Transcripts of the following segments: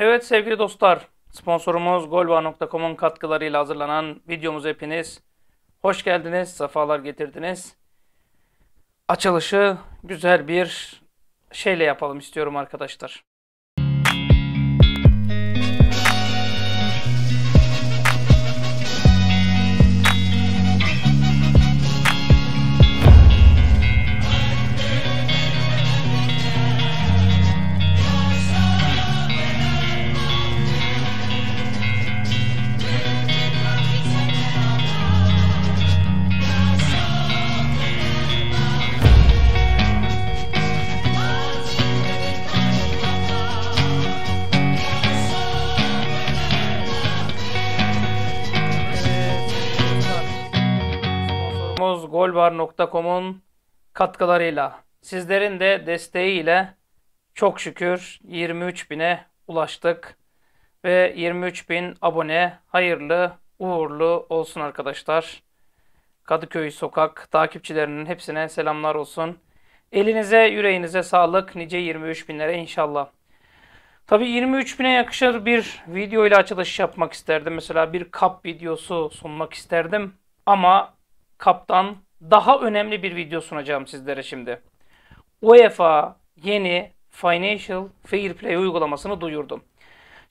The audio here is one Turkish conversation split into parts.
Evet sevgili dostlar, sponsorumuz Golba.com'un katkılarıyla hazırlanan videomuz hepiniz. Hoş geldiniz, sefalar getirdiniz. Açılışı güzel bir şeyle yapalım istiyorum arkadaşlar. Haber.com'un katkılarıyla, sizlerin de desteğiyle çok şükür 23 bine ulaştık. Ve 23 bin abone hayırlı, uğurlu olsun arkadaşlar. Kadıköy Sokak takipçilerinin hepsine selamlar olsun. Elinize, yüreğinize sağlık. Nice 23 binlere inşallah. Tabi 23 bine yakışır bir video ile açılış yapmak isterdim. Mesela bir kap videosu sunmak isterdim. Ama kaptan daha önemli bir video sunacağım sizlere şimdi. UEFA yeni Financial Fair Play uygulamasını duyurdum.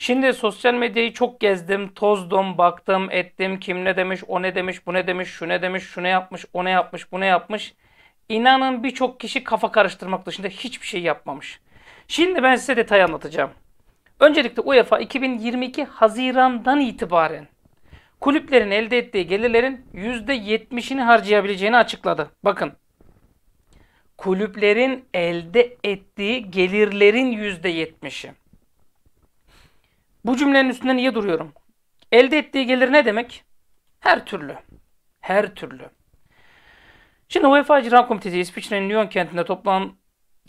Şimdi sosyal medyayı çok gezdim, tozdum, baktım, ettim. Kim ne demiş, o ne demiş, bu ne demiş, şu ne demiş, şu ne yapmış, o ne yapmış, bu ne yapmış. İnanın birçok kişi kafa karıştırmak dışında hiçbir şey yapmamış. Şimdi ben size detay anlatacağım. Öncelikle UEFA 2022 Haziran'dan itibaren kulüplerin elde ettiği gelirlerin %70'ini harcayabileceğini açıkladı. Bakın kulüplerin elde ettiği gelirlerin %70'i. Bu cümlenin üstünde niye duruyorum? Elde ettiği gelir ne demek? Her türlü. Her türlü. Şimdi UEFA İcra Komitesi İsviçre'nin Lyon kentinde toplam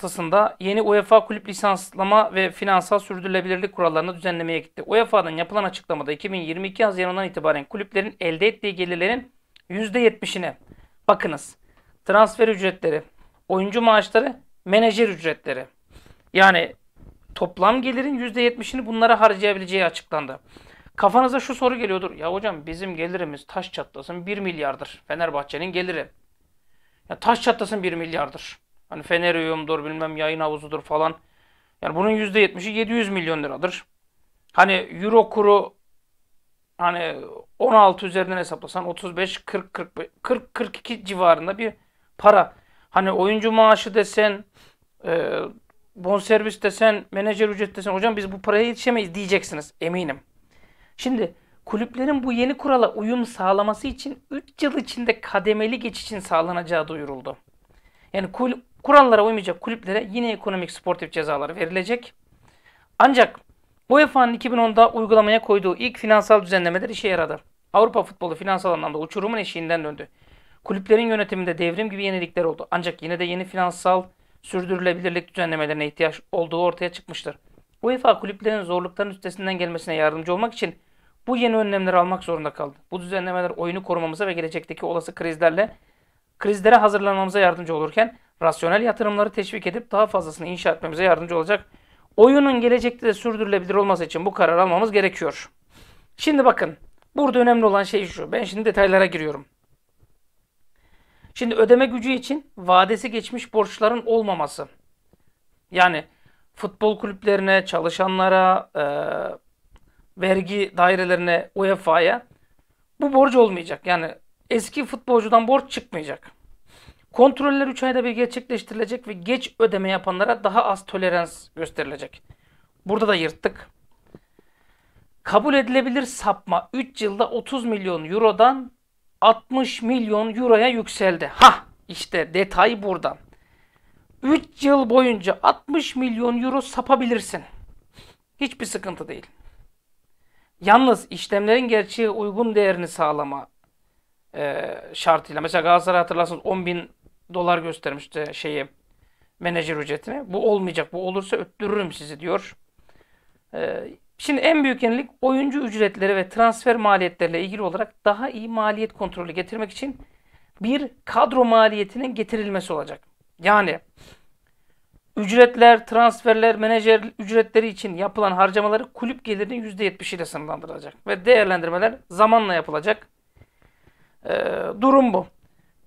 noktasında yeni UEFA kulüp lisanslama ve finansal sürdürülebilirlik kurallarını düzenlemeye gitti. UEFA'dan yapılan açıklamada 2022 Haziran'dan itibaren kulüplerin elde ettiği gelirlerin %70'ine bakınız. Transfer ücretleri, oyuncu maaşları, menajer ücretleri. Yani toplam gelirin %70'ini bunlara harcayabileceği açıklandı. Kafanıza şu soru geliyordur. Ya hocam bizim gelirimiz taş çatlasın 1 milyardır. Fenerbahçe'nin geliri. Ya taş çatlasın 1 milyardır. Hani Fenerium'dur bilmem yayın havuzudur falan. Yani bunun %70'i 700 milyon liradır. Hani euro kuru hani 16 üzerinden hesaplasan 35 40 40 40 42 civarında bir para. Hani oyuncu maaşı desen e, bonservis desen, menajer ücret desen hocam biz bu paraya yetişemeyiz diyeceksiniz eminim. Şimdi kulüplerin bu yeni kurala uyum sağlaması için 3 yıl içinde kademeli geçişin sağlanacağı duyuruldu. Yani kul kurallara uymayacak kulüplere yine ekonomik sportif cezalar verilecek. Ancak UEFA'nın 2010'da uygulamaya koyduğu ilk finansal düzenlemeler işe yaradı. Avrupa futbolu finansal anlamda uçurumun eşiğinden döndü. Kulüplerin yönetiminde devrim gibi yenilikler oldu. Ancak yine de yeni finansal sürdürülebilirlik düzenlemelerine ihtiyaç olduğu ortaya çıkmıştır. UEFA kulüplerin zorlukların üstesinden gelmesine yardımcı olmak için bu yeni önlemleri almak zorunda kaldı. Bu düzenlemeler oyunu korumamıza ve gelecekteki olası krizlerle krizlere hazırlanmamıza yardımcı olurken rasyonel yatırımları teşvik edip daha fazlasını inşa etmemize yardımcı olacak. Oyunun gelecekte de sürdürülebilir olması için bu karar almamız gerekiyor. Şimdi bakın burada önemli olan şey şu. Ben şimdi detaylara giriyorum. Şimdi ödeme gücü için vadesi geçmiş borçların olmaması. Yani futbol kulüplerine, çalışanlara, e, vergi dairelerine, UEFA'ya bu borç olmayacak. Yani eski futbolcudan borç çıkmayacak. Kontroller 3 ayda bir gerçekleştirilecek ve geç ödeme yapanlara daha az tolerans gösterilecek. Burada da yırttık. Kabul edilebilir sapma 3 yılda 30 milyon eurodan 60 milyon euroya yükseldi. Ha işte detay burada. 3 yıl boyunca 60 milyon euro sapabilirsin. Hiçbir sıkıntı değil. Yalnız işlemlerin gerçeğe uygun değerini sağlama e, şartıyla. Mesela Galatasaray hatırlarsınız 10 bin dolar göstermişti şeyi menajer ücretini Bu olmayacak. Bu olursa öttürürüm sizi diyor. E, şimdi en büyük yenilik oyuncu ücretleri ve transfer maliyetleriyle ilgili olarak daha iyi maliyet kontrolü getirmek için bir kadro maliyetinin getirilmesi olacak. Yani ücretler, transferler, menajer ücretleri için yapılan harcamaları kulüp gelirinin %70 ile sınırlandırılacak. Ve değerlendirmeler zamanla yapılacak. Ee, durum bu.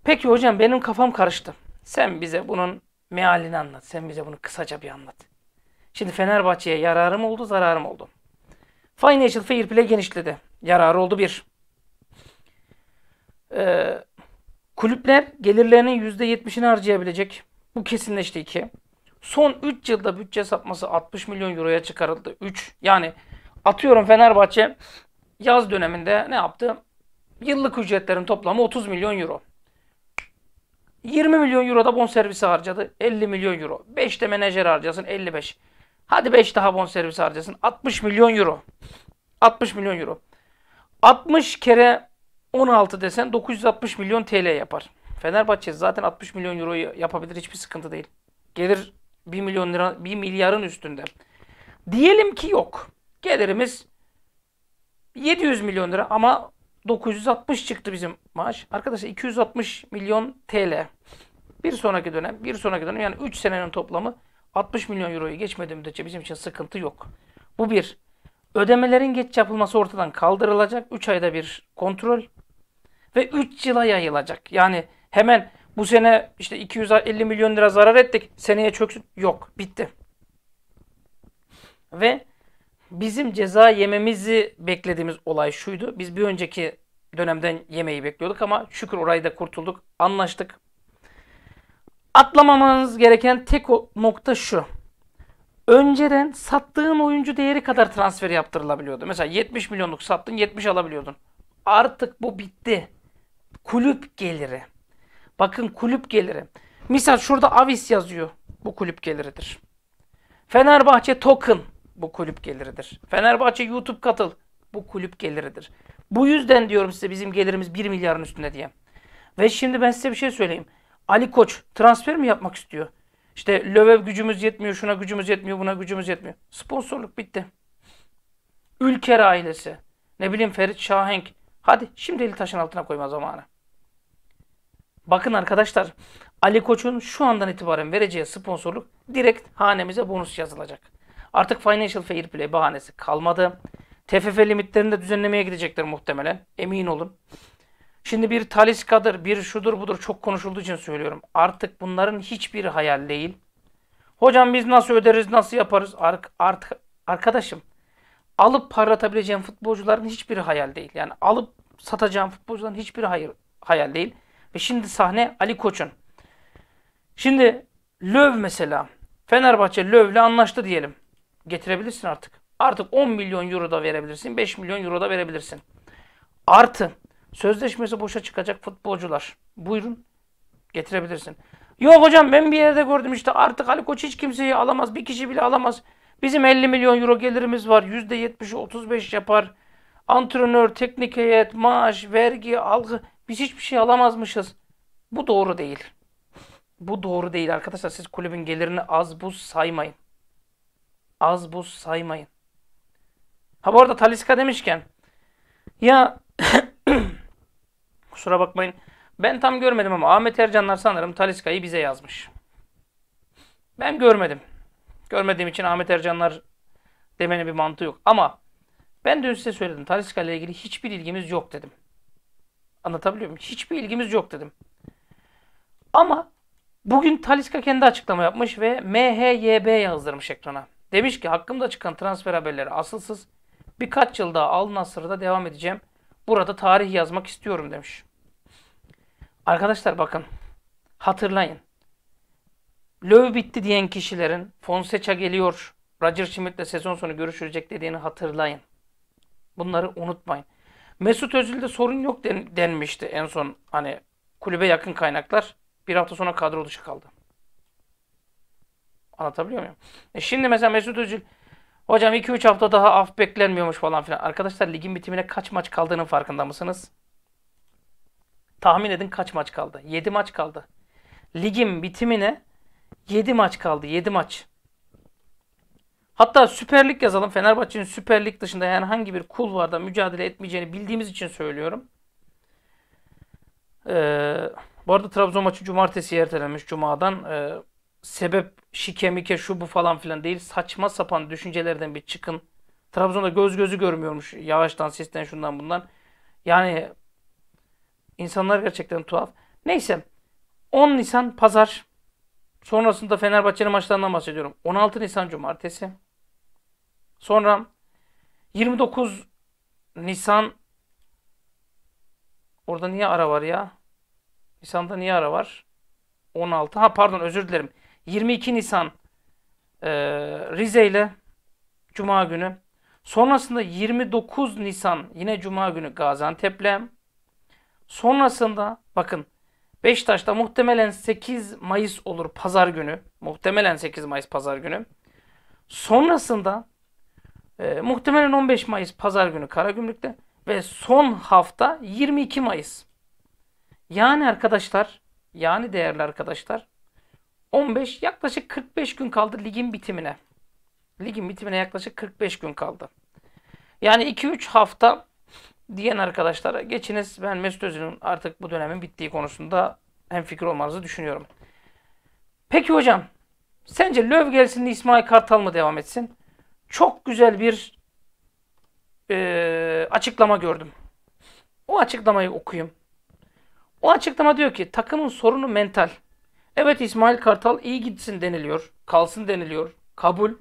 Peki hocam benim kafam karıştı. Sen bize bunun mealini anlat. Sen bize bunu kısaca bir anlat. Şimdi Fenerbahçe'ye yararım oldu, zararım oldu. Financial Fair Play genişledi. Yararı oldu bir. Ee, kulüpler gelirlerinin %70'ini harcayabilecek. Bu kesinleşti iki. Son 3 yılda bütçe sapması 60 milyon euroya çıkarıldı. 3. Yani atıyorum Fenerbahçe yaz döneminde ne yaptı? Yıllık ücretlerin toplamı 30 milyon euro. 20 milyon euro da bonservisi harcadı. 50 milyon euro. 5 de menajer harcasın 55. Hadi 5 daha bonservis harcasın. 60 milyon euro. 60 milyon euro. 60 kere 16 desen 960 milyon TL yapar. Fenerbahçe zaten 60 milyon euro yapabilir. Hiçbir sıkıntı değil. Gelir 1 milyon lira 1 milyarın üstünde. Diyelim ki yok. Gelirimiz 700 milyon lira ama 960 çıktı bizim maaş. Arkadaşlar 260 milyon TL. Bir sonraki dönem, bir sonraki dönem yani 3 senenin toplamı 60 milyon euroyu geçmediği müddetçe bizim için sıkıntı yok. Bu bir. Ödemelerin geç yapılması ortadan kaldırılacak. 3 ayda bir kontrol ve 3 yıla yayılacak. Yani hemen bu sene işte 250 milyon lira zarar ettik. Seneye çöksün. Yok. Bitti. Ve bizim ceza yememizi beklediğimiz olay şuydu. Biz bir önceki dönemden yemeği bekliyorduk ama şükür orayı da kurtulduk. Anlaştık. Atlamamanız gereken tek nokta şu. Önceden sattığın oyuncu değeri kadar transfer yaptırılabiliyordu. Mesela 70 milyonluk sattın 70 alabiliyordun. Artık bu bitti. Kulüp geliri. Bakın kulüp geliri. Misal şurada Avis yazıyor. Bu kulüp geliridir. Fenerbahçe token. Bu kulüp geliridir. Fenerbahçe YouTube katıl. Bu kulüp geliridir. Bu yüzden diyorum size bizim gelirimiz 1 milyarın üstünde diye. Ve şimdi ben size bir şey söyleyeyim. Ali Koç transfer mi yapmak istiyor? İşte löve gücümüz yetmiyor, şuna gücümüz yetmiyor, buna gücümüz yetmiyor. Sponsorluk bitti. Ülker ailesi. Ne bileyim Ferit Şahenk. Hadi şimdi eli taşın altına koyma zamanı. Bakın arkadaşlar Ali Koç'un şu andan itibaren vereceği sponsorluk direkt hanemize bonus yazılacak. Artık financial fair play bahanesi kalmadı. TFF limitlerini de düzenlemeye gidecekler muhtemelen. Emin olun. Şimdi bir Taliska'dır, bir şudur budur çok konuşulduğu için söylüyorum. Artık bunların hiçbiri hayal değil. Hocam biz nasıl öderiz, nasıl yaparız? Artık, artık arkadaşım alıp parlatabileceğim futbolcuların hiçbiri hayal değil. Yani alıp satacağım futbolcuların hiçbiri hayır, hayal değil. Ve şimdi sahne Ali Koç'un. Şimdi Löv mesela Fenerbahçe Löv'le anlaştı diyelim getirebilirsin artık. Artık 10 milyon euro da verebilirsin, 5 milyon euro da verebilirsin. Artı sözleşmesi boşa çıkacak futbolcular. Buyurun getirebilirsin. Yok hocam ben bir yerde gördüm işte artık Ali Koç hiç kimseyi alamaz. Bir kişi bile alamaz. Bizim 50 milyon euro gelirimiz var. %70'i 35 yapar. Antrenör, teknik heyet, maaş, vergi, algı. Biz hiçbir şey alamazmışız. Bu doğru değil. Bu doğru değil arkadaşlar. Siz kulübün gelirini az buz saymayın. Az buz saymayın. Ha bu arada Taliska demişken ya kusura bakmayın ben tam görmedim ama Ahmet Ercanlar sanırım Taliska'yı bize yazmış. Ben görmedim. Görmediğim için Ahmet Ercanlar demenin bir mantığı yok. Ama ben dün size söyledim. Taliska ile ilgili hiçbir ilgimiz yok dedim. Anlatabiliyor muyum? Hiçbir ilgimiz yok dedim. Ama bugün Taliska kendi açıklama yapmış ve MHYB yazdırmış ekrana. Demiş ki hakkımda çıkan transfer haberleri asılsız. Birkaç yıl daha Al Nasır'da devam edeceğim. Burada tarih yazmak istiyorum demiş. Arkadaşlar bakın. Hatırlayın. Löw bitti diyen kişilerin Fonseca geliyor. Roger Schmidt'le sezon sonu görüşülecek dediğini hatırlayın. Bunları unutmayın. Mesut Özil'de sorun yok den denmişti en son hani kulübe yakın kaynaklar. Bir hafta sonra kadro dışı kaldı. Anlatabiliyor muyum? E şimdi mesela Mesut Özil hocam 2-3 hafta daha af beklenmiyormuş falan filan. Arkadaşlar ligin bitimine kaç maç kaldığının farkında mısınız? Tahmin edin kaç maç kaldı? 7 maç kaldı. Ligin bitimine 7 maç kaldı. 7 maç. Hatta Süper Lig yazalım. Fenerbahçe'nin Süper Lig dışında herhangi bir kulvarda mücadele etmeyeceğini bildiğimiz için söylüyorum. Ee, bu arada Trabzon maçı cumartesi ertelenmiş. Cuma'dan e, sebep şike mike şu bu falan filan değil. Saçma sapan düşüncelerden bir çıkın. Trabzon'da göz gözü görmüyormuş. Yavaştan sesten şundan bundan. Yani insanlar gerçekten tuhaf. Neyse 10 Nisan pazar. Sonrasında Fenerbahçe'nin maçlarından bahsediyorum. 16 Nisan cumartesi. Sonra 29 Nisan Orada niye ara var ya? Nisan'da niye ara var? 16. Ha pardon özür dilerim. 22 Nisan e, Rize ile Cuma günü. Sonrasında 29 Nisan yine Cuma günü Gaziantep'le. Sonrasında bakın Beşiktaş'ta muhtemelen 8 Mayıs olur pazar günü. Muhtemelen 8 Mayıs pazar günü. Sonrasında e, muhtemelen 15 Mayıs pazar günü Karagümrük'te ve son hafta 22 Mayıs. Yani arkadaşlar, yani değerli arkadaşlar 15 yaklaşık 45 gün kaldı ligin bitimine. Ligin bitimine yaklaşık 45 gün kaldı. Yani 2-3 hafta diyen arkadaşlara geçiniz ben Mesut Özil'in artık bu dönemin bittiği konusunda hem fikir olmanızı düşünüyorum. Peki hocam sence Löv gelsin İsmail Kartal mı devam etsin? Çok güzel bir e, açıklama gördüm. O açıklamayı okuyayım. O açıklama diyor ki takımın sorunu mental. Evet İsmail Kartal iyi gitsin deniliyor. Kalsın deniliyor. Kabul.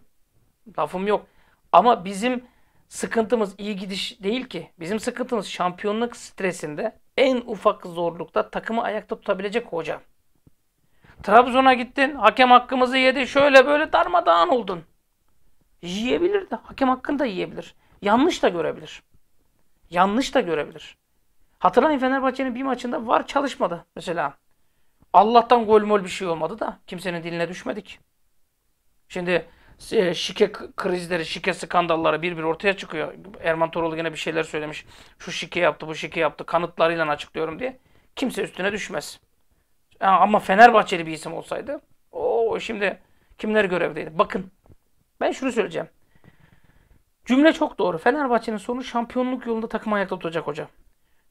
Lafım yok. Ama bizim sıkıntımız iyi gidiş değil ki. Bizim sıkıntımız şampiyonluk stresinde en ufak zorlukta takımı ayakta tutabilecek hoca. Trabzon'a gittin, hakem hakkımızı yedi, şöyle böyle darmadağın oldun. Yiyebilir de, hakem hakkını da yiyebilir. Yanlış da görebilir. Yanlış da görebilir. Hatırlayın Fenerbahçe'nin bir maçında var çalışmadı mesela. Allah'tan gol mol bir şey olmadı da kimsenin diline düşmedik. Şimdi e, şike krizleri, şike skandalları bir bir ortaya çıkıyor. Erman Toroğlu yine bir şeyler söylemiş. Şu şike yaptı, bu şike yaptı. Kanıtlarıyla açıklıyorum diye. Kimse üstüne düşmez. Ama Fenerbahçeli bir isim olsaydı o şimdi kimler görevdeydi? Bakın ben şunu söyleyeceğim. Cümle çok doğru. Fenerbahçe'nin sonu şampiyonluk yolunda takım ayakta tutacak hocam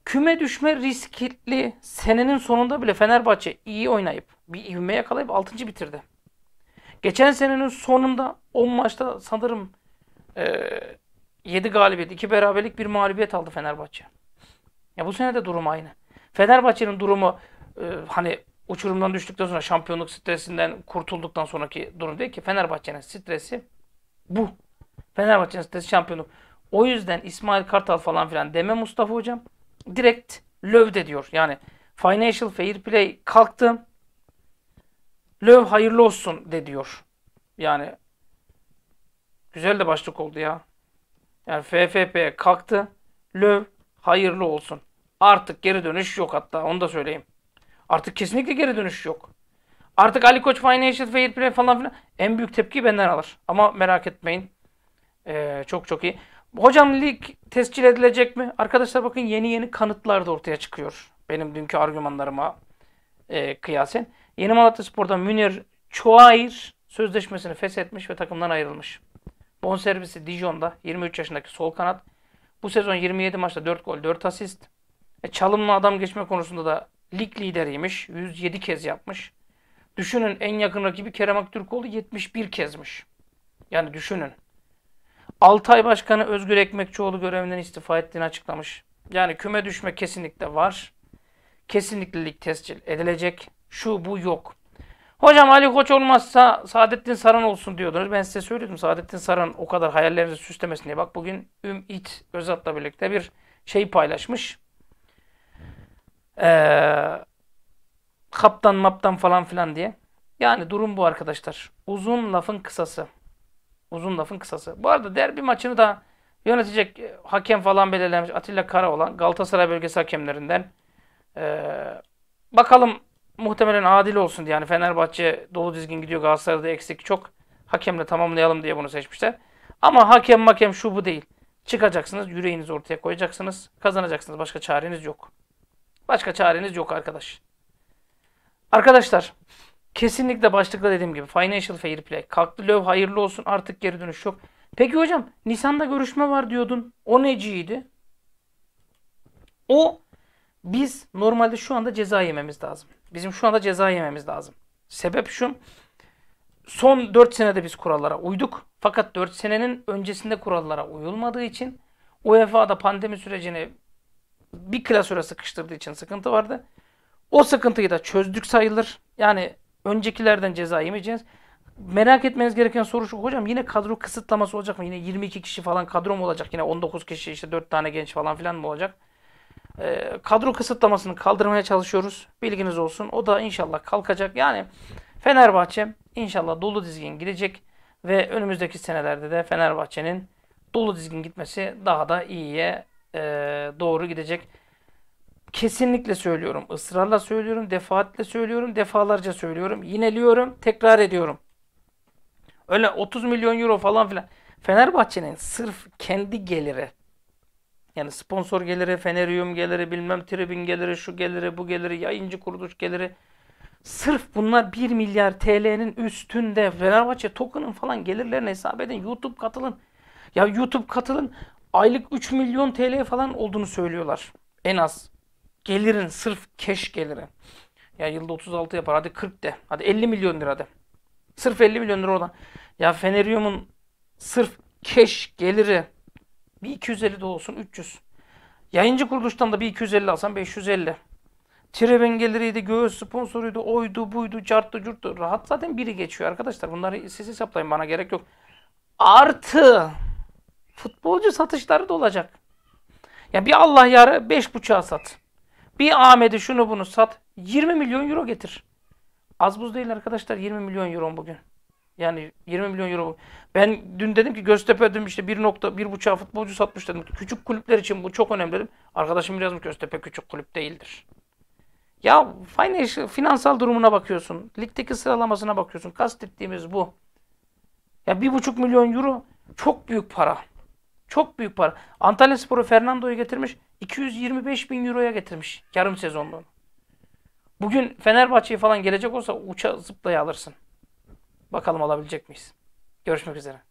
küme düşme riskli senenin sonunda bile Fenerbahçe iyi oynayıp bir ivme yakalayıp 6. bitirdi. Geçen senenin sonunda 10 maçta sanırım e, 7 galibiyet, 2 beraberlik, bir mağlubiyet aldı Fenerbahçe. Ya bu sene de durum aynı. Fenerbahçe'nin durumu e, hani uçurumdan düştükten sonra şampiyonluk stresinden kurtulduktan sonraki durum değil ki Fenerbahçe'nin stresi bu. Fenerbahçe'nin stresi şampiyonluk. O yüzden İsmail Kartal falan filan deme Mustafa hocam direkt lövde diyor. Yani Financial Fair Play kalktı. Löv hayırlı olsun de diyor. Yani güzel de başlık oldu ya. Yani FFP kalktı. Löv hayırlı olsun. Artık geri dönüş yok hatta onu da söyleyeyim. Artık kesinlikle geri dönüş yok. Artık Ali Koç Financial Fair Play falan filan en büyük tepki benden alır. Ama merak etmeyin. Ee, çok çok iyi. Hocam lig tescil edilecek mi? Arkadaşlar bakın yeni yeni kanıtlar da ortaya çıkıyor. Benim dünkü argümanlarıma e, kıyasen. Yeni Malatya Spor'dan Münir Çoğair sözleşmesini feshetmiş ve takımdan ayrılmış. Bonservisi Dijon'da 23 yaşındaki sol kanat. Bu sezon 27 maçta 4 gol 4 asist. E, çalımla adam geçme konusunda da lig lideriymiş. 107 kez yapmış. Düşünün en yakın rakibi Kerem Aktürkoğlu 71 kezmiş. Yani düşünün. Altay Başkanı Özgür Ekmekçioğlu görevinden istifa ettiğini açıklamış. Yani küme düşme kesinlikle var. Kesinliklilik tescil edilecek. Şu bu yok. Hocam Ali Koç olmazsa Saadettin Saran olsun diyordunuz. Ben size söylüyordum Saadettin Saran o kadar hayallerinizi süslemesin diye. Bak bugün Üm İt Özat'la birlikte bir şey paylaşmış. Ee, kaptan maptan falan filan diye. Yani durum bu arkadaşlar. Uzun lafın kısası. Uzun lafın kısası. Bu arada derbi maçını da yönetecek e, hakem falan belirlenmiş. Atilla Kara olan Galatasaray bölgesi hakemlerinden. Ee, bakalım muhtemelen adil olsun diye. Yani Fenerbahçe dolu dizgin gidiyor. Galatasaray'da eksik çok. Hakemle tamamlayalım diye bunu seçmişler. Ama hakem makem şu bu değil. Çıkacaksınız, yüreğinizi ortaya koyacaksınız, kazanacaksınız. Başka çareniz yok. Başka çareniz yok arkadaş. Arkadaşlar, Kesinlikle başlıkta dediğim gibi financial fair play. Kalktı löv hayırlı olsun artık geri dönüş yok. Peki hocam Nisan'da görüşme var diyordun. O neciydi? O biz normalde şu anda ceza yememiz lazım. Bizim şu anda ceza yememiz lazım. Sebep şu. Son 4 senede biz kurallara uyduk. Fakat 4 senenin öncesinde kurallara uyulmadığı için UEFA'da pandemi sürecini bir klasöre sıkıştırdığı için sıkıntı vardı. O sıkıntıyı da çözdük sayılır. Yani Öncekilerden ceza yemeyeceğiz. Merak etmeniz gereken soru şu. Hocam yine kadro kısıtlaması olacak mı? Yine 22 kişi falan kadro mu olacak? Yine 19 kişi işte 4 tane genç falan filan mı olacak? Ee, kadro kısıtlamasını kaldırmaya çalışıyoruz. Bilginiz olsun. O da inşallah kalkacak. Yani Fenerbahçe inşallah dolu dizgin gidecek. Ve önümüzdeki senelerde de Fenerbahçe'nin dolu dizgin gitmesi daha da iyiye e, doğru gidecek. Kesinlikle söylüyorum. ısrarla söylüyorum. Defaatle söylüyorum. Defalarca söylüyorum. Yineliyorum. Tekrar ediyorum. Öyle 30 milyon euro falan filan. Fenerbahçe'nin sırf kendi geliri yani sponsor geliri, Fenerium geliri, bilmem tribün geliri, şu geliri, bu geliri, yayıncı kuruluş geliri. Sırf bunlar 1 milyar TL'nin üstünde. Fenerbahçe token'ın falan gelirlerini hesap edin. YouTube katılın. Ya YouTube katılın aylık 3 milyon TL falan olduğunu söylüyorlar. En az gelirin sırf keş geliri. Ya yılda 36 yapar hadi 40 de. Hadi 50 milyon lira de. Sırf 50 milyon lira olan. Ya Fenerium'un sırf keş geliri bir 250 de olsun 300. Yayıncı kuruluştan da bir 250 alsan 550. Trevin geliriydi, göğüs sponsoruydu, oydu, buydu, çarptı, curttu. Rahat zaten biri geçiyor arkadaşlar. Bunları siz hesaplayın bana gerek yok. Artı futbolcu satışları da olacak. Ya bir Allah yarı 5.5'a sat. Bir Ahmet'e şunu bunu sat. 20 milyon euro getir. Az buz değil arkadaşlar 20 milyon euro bugün. Yani 20 milyon euro. Ben dün dedim ki Göztepe dedim işte 1.1.5 futbolcu satmış dedim. Küçük kulüpler için bu çok önemli dedim. Arkadaşım mı Göztepe küçük kulüp değildir. Ya financial, finansal durumuna bakıyorsun. Ligdeki sıralamasına bakıyorsun. Kastettiğimiz bu. Ya bir buçuk milyon euro çok büyük para. Çok büyük para. Antalya Sporu Fernando'yu getirmiş. 225 bin euroya getirmiş yarım sezonluğunu. Bugün Fenerbahçe'ye falan gelecek olsa uça zıplaya alırsın. Bakalım alabilecek miyiz? Görüşmek üzere.